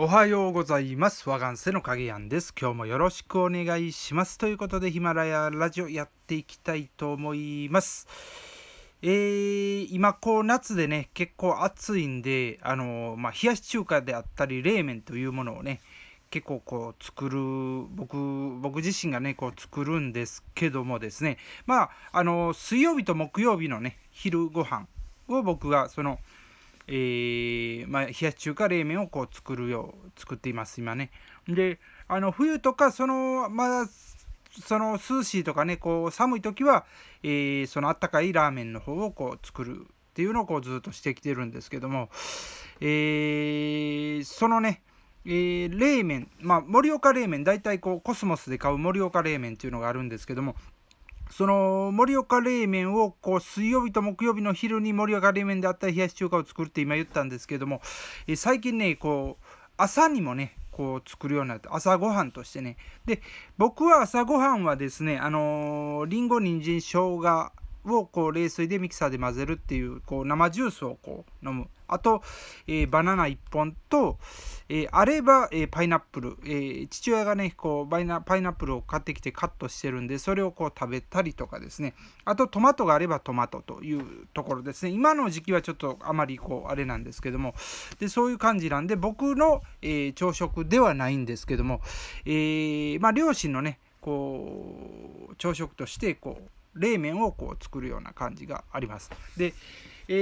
おはようございます。我がんせの影やんです。今日もよろしくお願いします。ということで、ヒマラヤラジオやっていきたいと思います。えー、今こう夏でね、結構暑いんで、あのー、まあ、冷やし中華であったり、冷麺というものをね、結構こう作る僕僕自身がねこう作るんですけどもですねまああの水曜日と木曜日のね昼ご飯を僕がそのえー、まあ、冷やし中華冷麺をこう作るよう作っています今ね。であの冬とかそのまだその涼しいとかねこう寒い時は、えー、そのあったかいラーメンの方をこう作るっていうのをこうずっとしてきてるんですけども、えー、そのねえー、冷麺、まあ、盛岡冷麺大体こうコスモスで買う盛岡冷麺っていうのがあるんですけどもその盛岡冷麺をこう水曜日と木曜日の昼に盛岡冷麺であったり冷やし中華を作るって今言ったんですけども、え最近ねこう朝にもねこう作るようになって朝ごはんとしてねで僕は朝ごはんはですねあのー、りんご人参生姜をこう冷水でミキサーで混ぜるっていうこう生ジュースをこう飲むあと、えー、バナナ1本と、えー、あれば、えー、パイナップル、えー、父親がねこうパイナップルを買ってきてカットしてるんでそれをこう食べたりとかですねあとトマトがあればトマトというところですね今の時期はちょっとあまりこうあれなんですけどもでそういう感じなんで僕の、え朝食ではないんですけども、えまあ、両親のねこう朝食としてこう冷麺をこう作るような感じがあります。でえ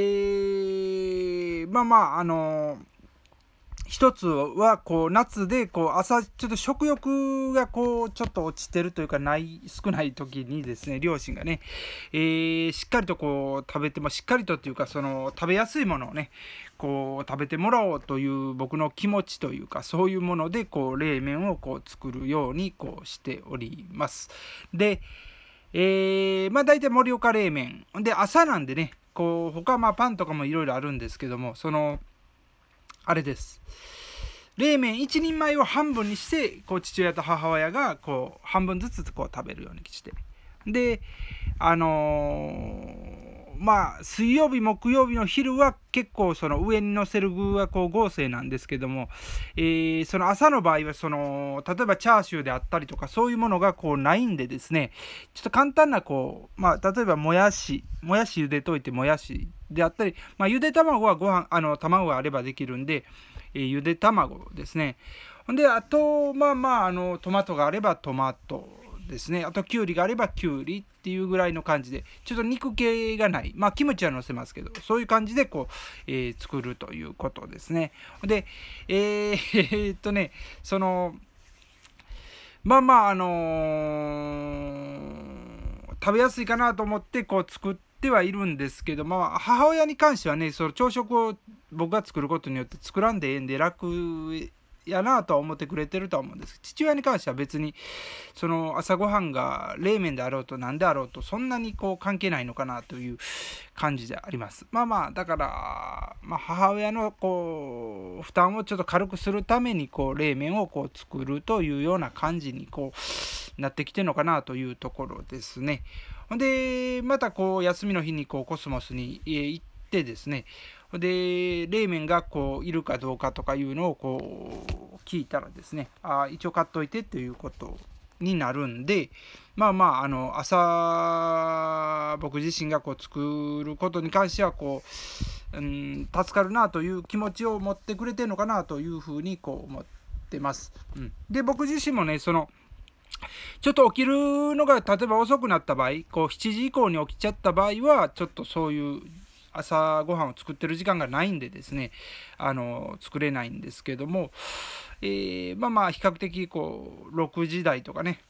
ー、まあまああのー一つはこう夏でこう朝ちょっと食欲がこうちょっと落ちてるというかない少ない時にですね両親がね、えー、しっかりとこう食べてもしっかりとっていうかその食べやすいものをねこう食べてもらおうという僕の気持ちというかそういうものでこう冷麺をこう作るようにこうしております。でえー、まあ大体盛岡冷麺で朝なんでねこう他はまあパンとかもいろいろあるんですけどもそのあれです冷麺1人前を半分にしてこう父親と母親がこう半分ずつこう食べるようにしてであのーまあ、水曜日、木曜日の昼は結構その上に乗せる具はこう合成なんですけども、えー、その朝の場合はその、例えばチャーシューであったりとかそういうものがこうないんでですね、ちょっと簡単なこう、まあ、例えばもやし、もやし茹でといてもやしであったり、まあ、ゆで卵はご飯、あの、卵があればできるんで、えー、ゆで卵ですね。ほんで、あと、まあまあ、あの、トマトがあればトマト。ですねあときゅうりがあればきゅうりっていうぐらいの感じでちょっと肉系がないまあキムチはのせますけどそういう感じでこう、えー、作るということですねでえー、っとねそのまあまああのー、食べやすいかなと思ってこう作ってはいるんですけども、まあ、母親に関してはねその朝食を僕が作ることによって作らんでええんで楽やなとは思ってくれてるとは思うんですけど父親に関しては別にその朝ごはんが冷麺であろうと何であろうとそんなにこう関係ないのかなという感じでありますまあまあだから、まあ、母親のこう負担をちょっと軽くするためにこう冷麺をこう作るというような感じにこうなってきてるのかなというところですねほんでまたこう休みの日にこうコスモスに行ってですねで冷麺がこういるかどうかとかいうのをこう聞いたらですねあ一応買っといてということになるんでまあまああの朝僕自身がこう作ることに関してはこう、うん、助かるなという気持ちを持ってくれてるのかなというふうにこう思ってます。うん、で僕自身もねそのちょっと起きるのが例えば遅くなった場合こう7時以降に起きちゃった場合はちょっとそういう朝ごはんを作ってる時間がないんでですねあの作れないんですけども、えー、まあまあ比較的こう6時台とかね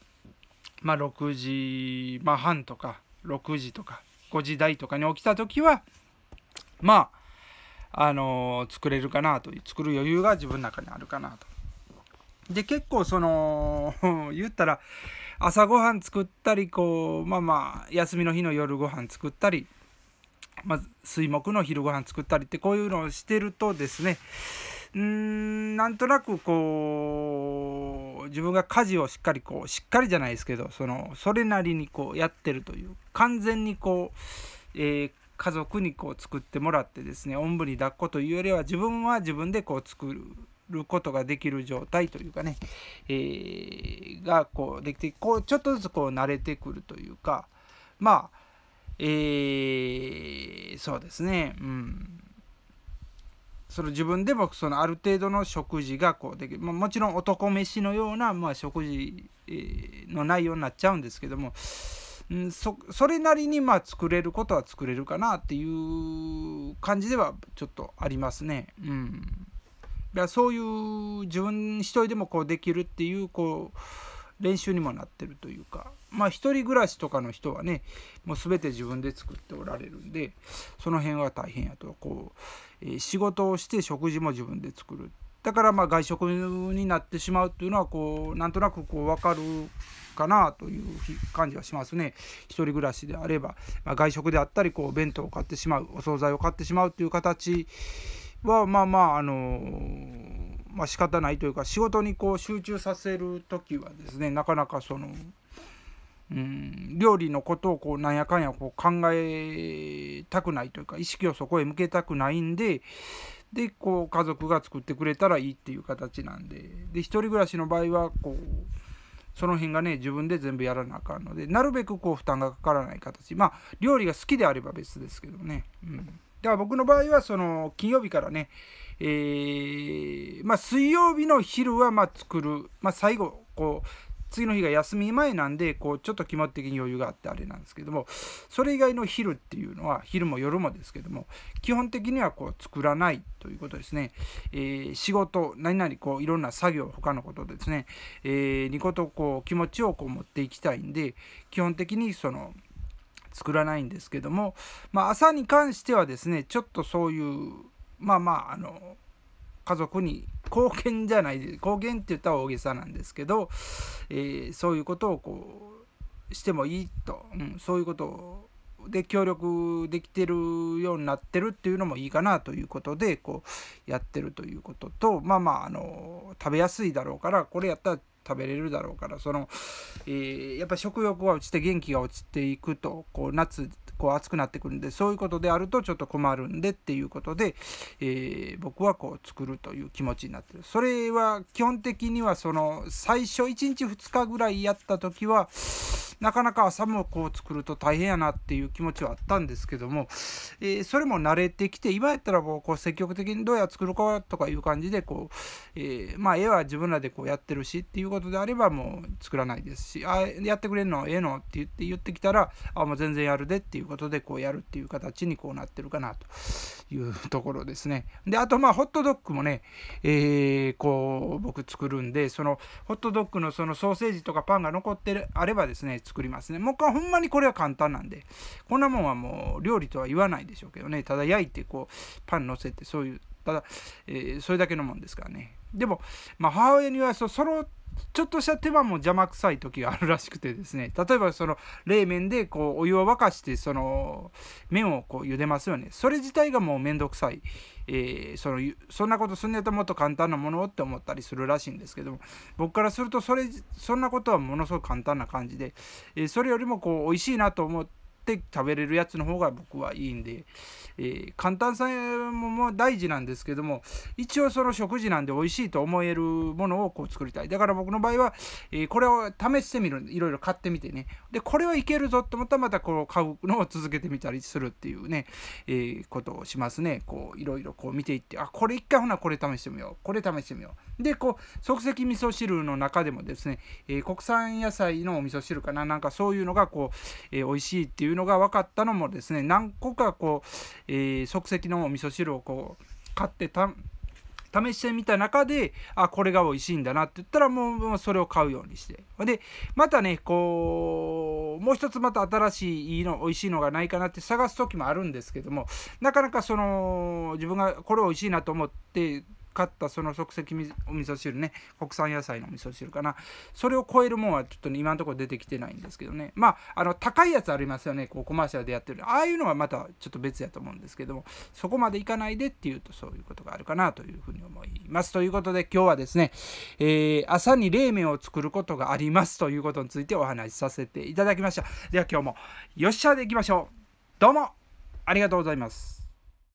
まあ6時、まあ、半とか6時とか5時台とかに起きた時はまああの作れるかなという作る余裕が自分の中にあるかなと。で結構その 言ったら朝ごはん作ったりこうまあまあ休みの日の夜ご飯作ったりまず水木の昼ご飯作ったりってこういうのをしてるとですねうんなんとなくこう自分が家事をしっかりこうしっかりじゃないですけどそのそれなりにこうやってるという完全にこう、えー、家族にこう作ってもらってですねおんぶに抱っこというよりは自分は自分でこう作る。ことができる状態というかね、えー、がこうできてこうちょっとずつこう慣れてくるというかまあえー、そうですね、うん、その自分でもそのある程度の食事がこうできる、まあ、もちろん男飯のような、まあ、食事、の内容になっちゃうんですけども、うん、そそれなりにまあ作れることは作れるかなっていう感じではちょっとありますね。うん、だそういう自分一人でもこうできるっていうこう練習にもなってるというか。まあ一人暮らしとかの人はねもう全て自分で作っておられるんでその辺は大変やとこう、えー、仕事をして食事も自分で作るだからまあ外食になってしまうっていうのはこうなんとなくこう分かるかなという感じはしますね。一人暮らしであれば、まあ、外食であったりこう弁当を買ってしまうお惣菜を買ってしまうという形はまあまああのー、まあ仕方ないというか仕事にこう集中させる時はですねなかなかその料理のことをこうなんやかんやこう考えたくないというか意識をそこへ向けたくないんででこう家族が作ってくれたらいいっていう形なんでで一人暮らしの場合はこうその辺がね自分で全部やらなあかんのでなるべくこう負担がかからない形まあ料理が好きであれば別ですけどね。うんだから僕の場合はその金曜日からね、えーまあ、水曜日の昼はまあ作る、まあ、最後こう次の日が休み前なんで、こう、ちょっと気持ち的に余裕があってあれなんですけども、それ以外の昼っていうのは、昼も夜もですけども、基本的にはこう、作らないということですね。えー、仕事、何々こう、いろんな作業、他のことですね、えー、にことこう、気持ちをこう持っていきたいんで、基本的にその、作らないんですけども、まあ、朝に関してはですね、ちょっとそういう、まあまあ、あの、家族に貢献じゃない貢献って言ったら大げさなんですけど、えー、そういうことをこうしてもいいと、うん、そういうことで協力できてるようになってるっていうのもいいかなということでこうやってるということとまあまああの食べやすいだろうからこれやったら食べれるだろうからその、えー、やっぱ食欲が落ちて元気が落ちていくとこう夏こう熱くなってくるんでそういうことであるとちょっと困るんでっていうことで、えー、僕はこう作るという気持ちになってるそれは基本的にはその最初1日2日ぐらいやった時はなかなか朝もこう作ると大変やなっていう気持ちはあったんですけども、えー、それも慣れてきて今やったらもうこう積極的にどうや作るかとかいう感じでこう、えー、まあ絵は自分らでこうやってるしっていうことであればもう作らないですしあやってくれるのええのって言って言ってきたらあもう全然やるでっていうということでこうやるっていう形にこうなってるかなというところですね。であとまあホットドッグもね、えー、こう僕作るんでそのホットドッグのそのソーセージとかパンが残ってるあればですね作りますね。もうほんまにこれは簡単なんでこんなもんはもう料理とは言わないでしょうけどねただ焼いてこうパン乗せてそういうただ、えー、それだけのもんですからね。でも、まあ、母親にはそ揃っちょっとした手間も邪魔くさい時があるらしくてですね 例えばその冷麺でこうお湯を沸かしてその麺をこう茹でますよねそれ自体がもうめんどくさい、えー、そのそんなことすんねやもっと簡単なものをって思ったりするらしいんですけども僕からするとそれそんなことはものすごく簡単な感じで、えー、それよりもこう美味しいなと思ってって食べれるやつの方が僕はいいんで、えー、簡単さも大事なんですけども一応その食事なんで美味しいと思えるものをこう作りたいだから僕の場合は、えー、これを試してみるいろいろ買ってみてねでこれはいけるぞと思ったらまたこう買うのを続けてみたりするっていうね、えー、ことをしますねこういろいろこう見ていってあこれ一回ほなこれ試してみようこれ試してみようでこう即席味噌汁の中でもですね、え国産野菜のお味噌汁かななんかそういうのがこう、え美味しいっていうのが分かったのもですね何個かこう、えー、即席のお味噌汁をこう買ってた試してみた中であこれが美味しいんだなって言ったらもうそれを買うようにしてでまたねこうもう一つまた新しいの美味しいのがないかなって探す時もあるんですけどもなかなかその自分がこれ美味しいなと思って買ったその即席お味噌汁ね国産野菜の味噌汁かなそれを超えるもんはちょっと、ね、今のところ出てきてないんですけどねまああの高いやつありますよねこうコマーシャルでやってるああいうのはまたちょっと別やと思うんですけどもそこまでいかないでっていうとそういうことがあるかなというふうに思いますということで今日はですね、えー、朝に冷麺を作ることがありますということについてお話しさせていただきましたでは今日もよっしゃでいきましょうどうもありがとうございます